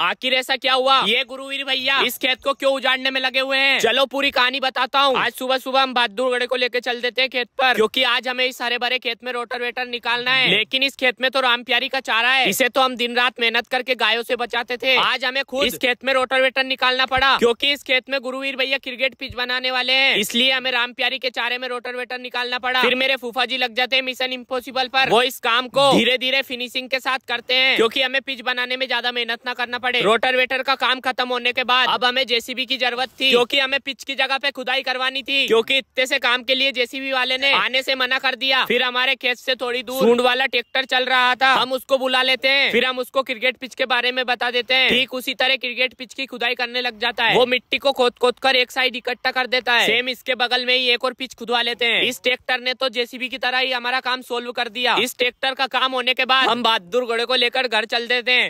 आखिर ऐसा क्या हुआ ये गुरुवीर भैया इस खेत को क्यों उजाड़ने में लगे हुए हैं चलो पूरी कहानी बताता हूँ आज सुबह सुबह हम बहादुर गड़े को लेकर चल देते हैं खेत पर क्योंकि आज हमें इस हरे भरे खेत में रोटर वेटर निकालना है लेकिन इस खेत में तो राम प्यारी का चारा है इसे तो हम दिन रात मेहनत करके गायों से बचाते थे आज हमें खुद इस खेत में रोटर वेटर निकालना पड़ा क्योंकि इस खेत में गुरुवीर भैया क्रिकेट पिच बनाने वाले हैं इसलिए हमें राम प्यारी के चारे में रोटर वेटर निकालना पड़ा फिर मेरे फूफा जी लग जाते हैं मिशन इम्पोसिबल पर वो इस काम को धीरे धीरे फिनिशिंग के साथ करते हैं क्योंकि हमें पिच बनाने में ज्यादा मेहनत न करना पड़ा पड़े रोटरवेटर का काम खत्म होने के बाद अब हमें जेसीबी की जरूरत थी क्योंकि हमें पिच की जगह पे खुदाई करवानी थी क्योंकि इतने से काम के लिए जेसीबी वाले ने आने से मना कर दिया फिर हमारे खेत से थोड़ी दूर सूंड वाला ट्रैक्टर चल रहा था हम उसको बुला लेते हैं फिर हम उसको क्रिकेट पिच के बारे में बता देते हैं ठीक उसी तरह क्रिकेट पिच की खुदाई करने लग जाता है वो मिट्टी को खोद खोद कर एक साइड इकट्ठा कर देता है सेम इसके बगल में ही एक और पिच खुदवा लेते हैं इस ट्रैक्टर ने तो जेसीबी की तरह ही हमारा काम सोल्व कर दिया इस ट्रैक्टर का काम होने के बाद हम बहादुर घोड़े को लेकर घर चल देते हैं